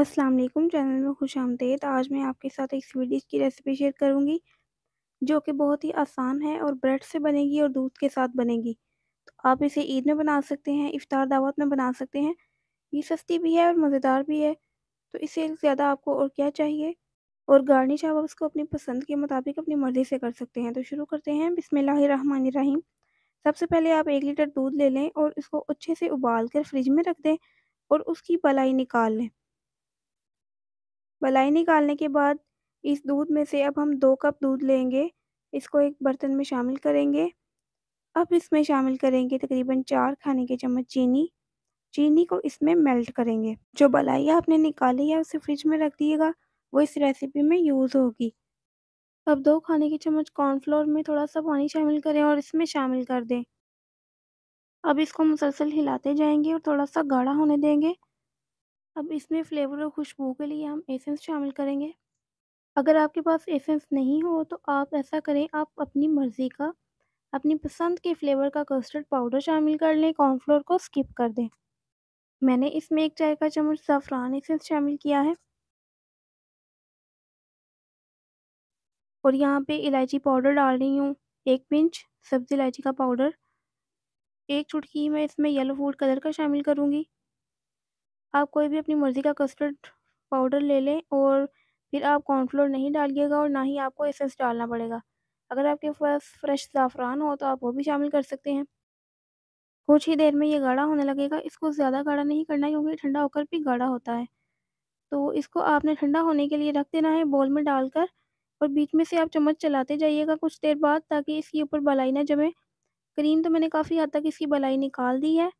अस्सलाम वालेकुम चैनल में खुश आमदेद आज मैं आपके साथ एक स्वीट डिश की रेसिपी शेयर करूंगी जो कि बहुत ही आसान है और ब्रेड से बनेगी और दूध के साथ बनेगी तो आप इसे ईद में बना सकते हैं इफ्तार दावत में बना सकते हैं ये सस्ती भी है और मज़ेदार भी है तो इसे ज़्यादा आपको और क्या चाहिए और गार्निश आप उसको अपनी पसंद के मुताबिक अपनी मर्ज़ी से कर सकते हैं तो शुरू करते हैं बिसमीम सबसे पहले आप एक लीटर दूध ले लें और इसको अच्छे से उबाल कर फ्रिज में रख दें और उसकी बलाई निकाल लें मलाई निकालने के बाद इस दूध में से अब हम दो कप दूध लेंगे इसको एक बर्तन में शामिल करेंगे अब इसमें शामिल करेंगे तकरीबन चार खाने के चम्मच चीनी चीनी को इसमें मेल्ट करेंगे जो बलाई आपने निकाली है उसे फ्रिज में रख दिएगा वो इस रेसिपी में यूज़ होगी अब दो खाने के चम्मच कॉर्नफ्लोर में थोड़ा सा पानी शामिल करें और इसमें शामिल कर दें अब इसको मुसलसल हिलाते जाएंगे और थोड़ा सा गाढ़ा होने देंगे अब इसमें फ्लेवर और खुशबू के लिए हम एसेंस शामिल करेंगे अगर आपके पास एसेंस नहीं हो तो आप ऐसा करें आप अपनी मर्ज़ी का अपनी पसंद के फ्लेवर का कस्टर्ड पाउडर शामिल कर लें कॉर्नफ्लोर को स्किप कर दें मैंने इसमें एक चाय का चम्मच ज़ाफ़रान एसेंस शामिल किया है और यहाँ पे इलायची पाउडर डाल रही हूँ एक पिंच सब्ज़ी इलायची का पाउडर एक चुटकी मैं इसमें येलो फूड कलर का शामिल करूँगी आप कोई भी अपनी मर्ज़ी का कस्टर्ड पाउडर ले लें और फिर आप कॉर्नफ्लोर नहीं डालिएगा और ना ही आपको एसेंस डालना पड़ेगा अगर आपके पास फ्रेश ज़ाफ़रान हो तो आप वो भी शामिल कर सकते हैं कुछ ही देर में ये गाढ़ा होने लगेगा इसको ज़्यादा गाढ़ा नहीं करना क्योंकि ठंडा होकर भी गाढ़ा होता है तो इसको आपने ठंडा होने के लिए रख देना है बॉल में डालकर और बीच में से आप चम्मच चलाते जाइएगा कुछ देर बाद ताकि इसके ऊपर बलाई ना जमे क्रीम तो मैंने काफ़ी हद तक इसकी बलाई निकाल दी है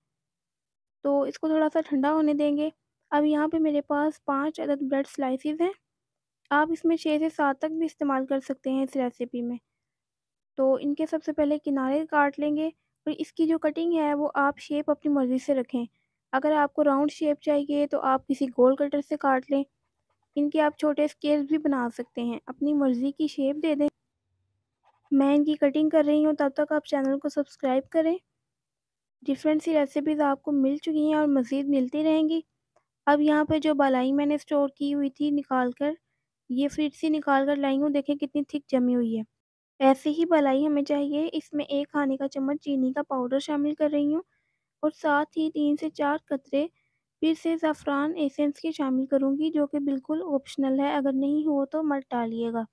तो इसको थोड़ा-सा ठंडा होने देंगे। अब यहाँ पे मेरे पास पांच अदद ब्रेड स्लाइसेस हैं। आप इसमें छः से सात तक भी इस्तेमाल कर सकते हैं इस रेसिपी में। तो इनके सबसे पहले किनारे काट लेंगे और इसकी जो कटिंग है वो आप शेप अपनी मर्ज़ी से रखें। अगर आपको राउंड शेप चाहिए तो आप किसी गोल कटर से काट लें। इनके आप छोटे स्केल्स भी बना सकते हैं। अपनी मर्ज़ी की शेप दे दें। मैं इनकी कटिंग कर रही हूँ तब तक आप चैनल को सब्सक्राइब करें। डिफ़रेंट सी रेसिपीज़ तो आपको मिल चुकी हैं और मज़ीद मिलती रहेंगी अब यहाँ पर जो बलाई मैंने स्टोर की हुई थी निकाल कर ये फ्रिज से निकाल कर लाई हूँ देखें कितनी थिक जमी हुई है ऐसे ही बलाई हमें चाहिए इसमें एक खाने का चम्मच चीनी का पाउडर शामिल कर रही हूँ और साथ ही तीन से चार कतरे फिर से ज़फ़रान एसेंस के शामिल करूँगी जो कि बिल्कुल ऑप्शनल है अगर नहीं हो तो मत डालिएगा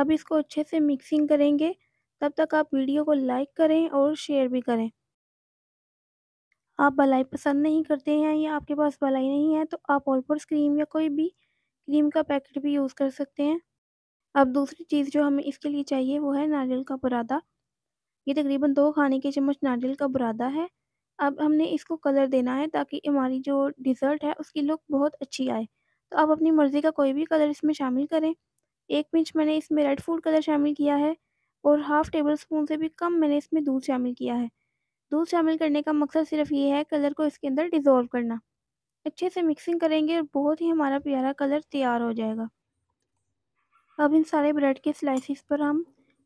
अब इसको अच्छे से मिक्सिंग करेंगे तब तक आप वीडियो को लाइक करें और शेयर भी करें आप भलाई पसंद नहीं करते हैं या आपके पास भलाई नहीं है तो आप ऑलपर्स क्रीम या कोई भी क्रीम का पैकेट भी यूज़ कर सकते हैं अब दूसरी चीज़ जो हमें इसके लिए चाहिए वो है नारियल का बुरादा ये तकरीबन दो खाने के चम्मच नारियल का बुरादा है अब हमने इसको कलर देना है ताकि हमारी जो डिज़र्ट है उसकी लुक बहुत अच्छी आए तो आप अपनी मर्ज़ी का कोई भी कलर इसमें शामिल करें एक पिंच मैंने इसमें रेड फूड कलर शामिल किया है और हाफ़ टेबल स्पून से भी कम मैंने इसमें दूध शामिल किया है दूध शामिल करने का मकसद सिर्फ ये है कलर को इसके अंदर डिज़ोल्व करना अच्छे से मिक्सिंग करेंगे और बहुत ही हमारा प्यारा कलर तैयार हो जाएगा अब इन सारे ब्रेड के स्लाइसिस पर हम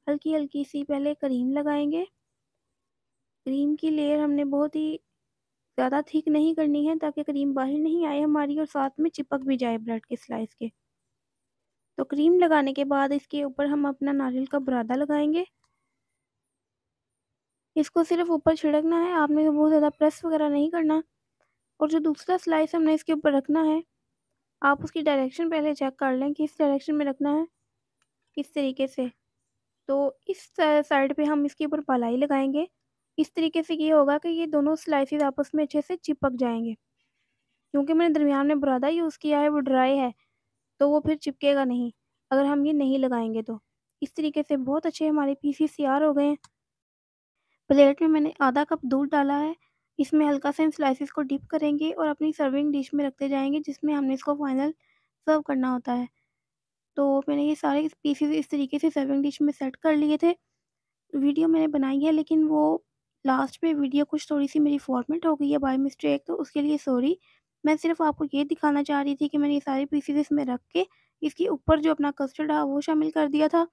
हल्की हल्की सी पहले क्रीम लगाएंगे क्रीम की लेयर हमने बहुत ही ज़्यादा ठीक नहीं करनी है ताकि क्रीम बाहर नहीं आए हमारी और साथ में चिपक भी जाए ब्रेड के स्लाइस के तो क्रीम लगाने के बाद इसके ऊपर हम अपना नारियल का बुरादा लगाएंगे इसको सिर्फ ऊपर छिड़कना है आपने तो बहुत ज़्यादा प्रेस वगैरह नहीं करना और जो दूसरा स्लाइस हमने इसके ऊपर रखना है आप उसकी डायरेक्शन पहले चेक कर लें कि इस डायरेक्शन में रखना है किस तरीके से तो इस साइड पे हम इसके ऊपर पलाई लगाएंगे इस तरीके से ये होगा कि ये दोनों स्लाइसेस आपस में अच्छे से चिपक जाएंगे क्योंकि मैंने दरमियान में बुरादा यूज़ किया है वो ड्राई है तो वो फिर चिपकेगा नहीं अगर हम ये नहीं लगाएंगे तो इस तरीके से बहुत अच्छे हमारे पीसीस तैयार हो गए हैं प्लेट में मैंने आधा कप दूध डाला है इसमें हल्का सा इन स्लाइसिस को डिप करेंगे और अपनी सर्विंग डिश में रखते जाएंगे जिसमें हमने इसको फाइनल सर्व करना होता है तो मैंने ये सारे पीसेस इस तरीके से सर्विंग डिश में सेट कर लिए थे वीडियो मैंने बनाई है लेकिन वो लास्ट में वीडियो कुछ थोड़ी सी मेरी फॉर्मेट हो गई है बाई मिस्टेक तो उसके लिए सॉरी मैं सिर्फ आपको ये दिखाना चाह रही थी कि मैंने ये सारे पीसीज इसमें रख के इसके ऊपर जो अपना कस्टर्ड है वो शामिल कर दिया था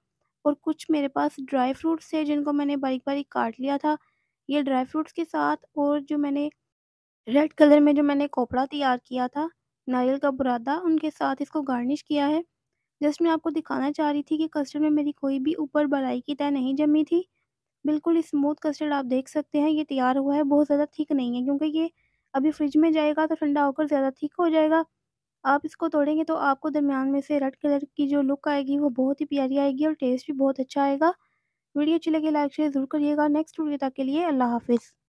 और कुछ मेरे पास ड्राई फ्रूट्स थे जिनको मैंने बारीक-बारीक काट लिया था। ये ड्राई फ्रूट्स के साथ और जो मैंने रेड कलर में जो मैंने कपड़ा तैयार किया था, नारियल का बुरादा, उनके साथ इसको गार्निश किया है। जस्ट मैं आपको दिखाना चाह रही थी कि कस्टर्ड में मेरी कोई भी ऊपर बलाई की तय नहीं जमी थी। बिल्कुल स्मूथ कस्टर्ड आप देख सकते हैं ये तैयार हुआ है, बहुत ज़्यादा थिक नहीं है क्योंकि ये अभी फ्रिज में जाएगा तो ठंडा होकर ज़्यादा थिक हो जाएगा। आप इसको तोड़ेंगे तो आपको दरमियान में से रेड कलर की जो लुक आएगी वो बहुत ही प्यारी आएगी और टेस्ट भी बहुत अच्छा आएगा वीडियो अच्छी लगे लाइक शेयर ज़रूर करिएगा नेक्स्ट वीडियो तक के लिए अल्लाह हाफिज़